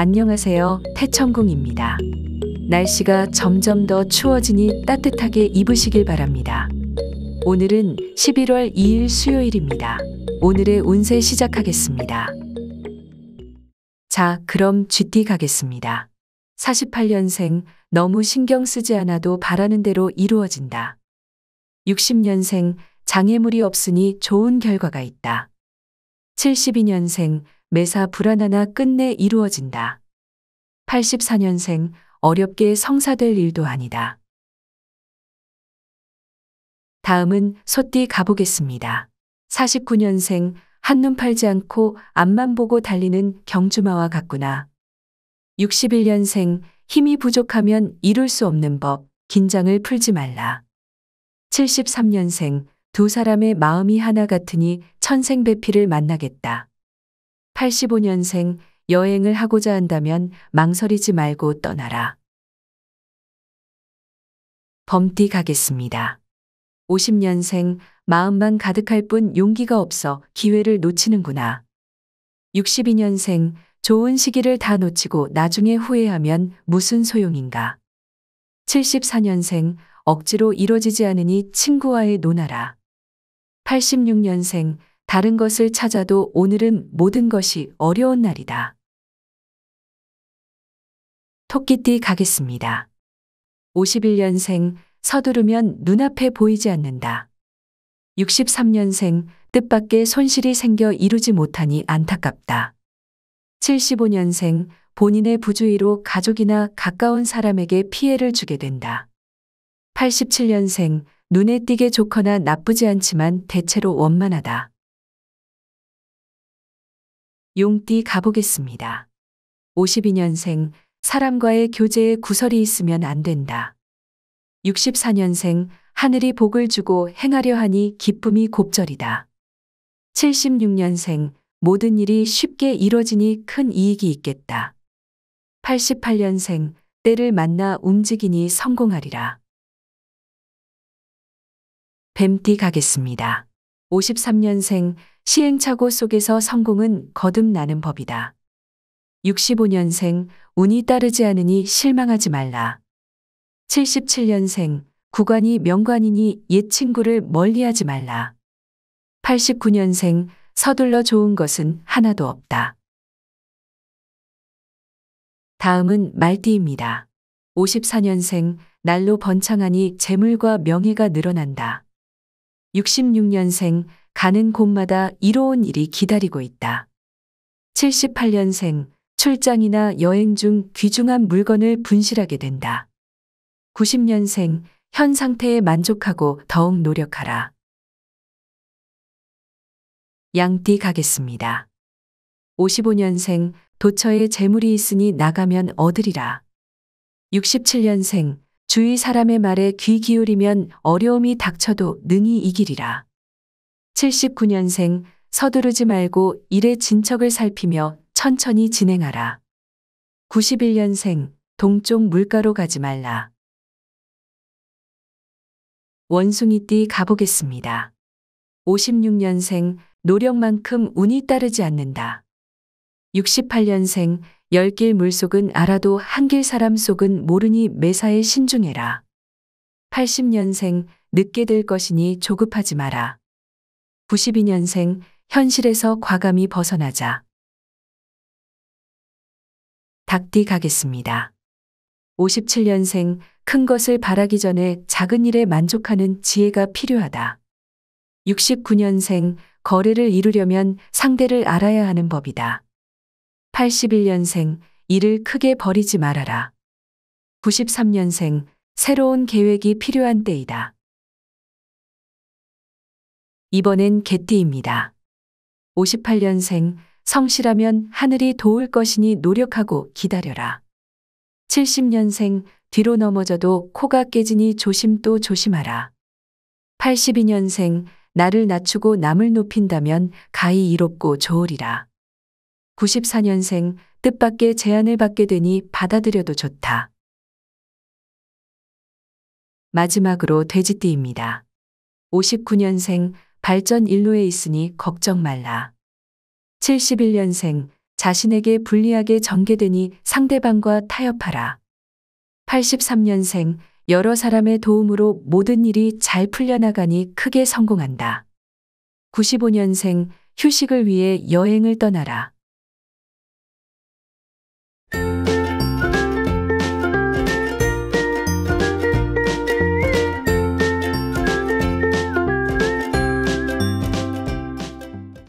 안녕하세요. 태천궁입니다. 날씨가 점점 더 추워지니 따뜻하게 입으시길 바랍니다. 오늘은 11월 2일 수요일입니다. 오늘의 운세 시작하겠습니다. 자, 그럼 GT 가겠습니다. 48년생, 너무 신경 쓰지 않아도 바라는 대로 이루어진다. 60년생, 장애물이 없으니 좋은 결과가 있다. 72년생, 매사 불안하나 끝내 이루어진다. 84년생 어렵게 성사될 일도 아니다. 다음은 소띠 가보겠습니다. 49년생 한눈 팔지 않고 앞만 보고 달리는 경주마와 같구나. 61년생 힘이 부족하면 이룰 수 없는 법, 긴장을 풀지 말라. 73년생 두 사람의 마음이 하나 같으니 천생배필을 만나겠다. 85년생 여행을 하고자 한다면 망설이지 말고 떠나라. 범띠 가겠습니다. 50년생 마음만 가득할 뿐 용기가 없어 기회를 놓치는구나. 62년생 좋은 시기를 다 놓치고 나중에 후회하면 무슨 소용인가. 74년생 억지로 이뤄지지 않으니 친구와의 노나라. 86년생 다른 것을 찾아도 오늘은 모든 것이 어려운 날이다. 토끼띠 가겠습니다. 51년생 서두르면 눈앞에 보이지 않는다. 63년생 뜻밖의 손실이 생겨 이루지 못하니 안타깝다. 75년생 본인의 부주의로 가족이나 가까운 사람에게 피해를 주게 된다. 87년생 눈에 띄게 좋거나 나쁘지 않지만 대체로 원만하다. 용띠 가보겠습니다. 52년생 사람과의 교제에 구설이 있으면 안 된다. 64년생 하늘이 복을 주고 행하려 하니 기쁨이 곱절이다. 76년생 모든 일이 쉽게 이뤄지니 큰 이익이 있겠다. 88년생 때를 만나 움직이니 성공하리라. 뱀띠 가겠습니다. 53년생 시행착오 속에서 성공은 거듭나는 법이다. 65년생 운이 따르지 않으니 실망하지 말라. 77년생 구관이 명관이니 옛 친구를 멀리하지 말라. 89년생 서둘러 좋은 것은 하나도 없다. 다음은 말띠입니다. 54년생 날로 번창하니 재물과 명예가 늘어난다. 66년생 가는 곳마다 이로운 일이 기다리고 있다. 78년생 출장이나 여행 중 귀중한 물건을 분실하게 된다. 90년생 현 상태에 만족하고 더욱 노력하라. 양띠 가겠습니다. 55년생 도처에 재물이 있으니 나가면 얻으리라. 67년생 주위 사람의 말에 귀 기울이면 어려움이 닥쳐도 능히 이기리라. 79년생 서두르지 말고 일의 진척을 살피며 천천히 진행하라. 91년생 동쪽 물가로 가지 말라. 원숭이띠 가보겠습니다. 56년생 노력만큼 운이 따르지 않는다. 68년생 열길 물속은 알아도 한길 사람 속은 모르니 매사에 신중해라. 80년생 늦게 될 것이니 조급하지 마라. 92년생 현실에서 과감히 벗어나자. 닭띠 가겠습니다. 57년생 큰 것을 바라기 전에 작은 일에 만족하는 지혜가 필요하다. 69년생 거래를 이루려면 상대를 알아야 하는 법이다. 81년생 일을 크게 버리지 말아라. 93년생 새로운 계획이 필요한 때이다. 이번엔 개띠입니다. 58년생 성실하면 하늘이 도울 것이니 노력하고 기다려라. 70년생 뒤로 넘어져도 코가 깨지니 조심 또 조심하라. 82년생 나를 낮추고 남을 높인다면 가히 이롭고 좋으리라. 94년생 뜻밖의 제안을 받게 되니 받아들여도 좋다. 마지막으로 돼지띠입니다. 59년생 발전 일로에 있으니 걱정 말라. 71년생 자신에게 불리하게 전개되니 상대방과 타협하라. 83년생 여러 사람의 도움으로 모든 일이 잘 풀려나가니 크게 성공한다. 95년생 휴식을 위해 여행을 떠나라.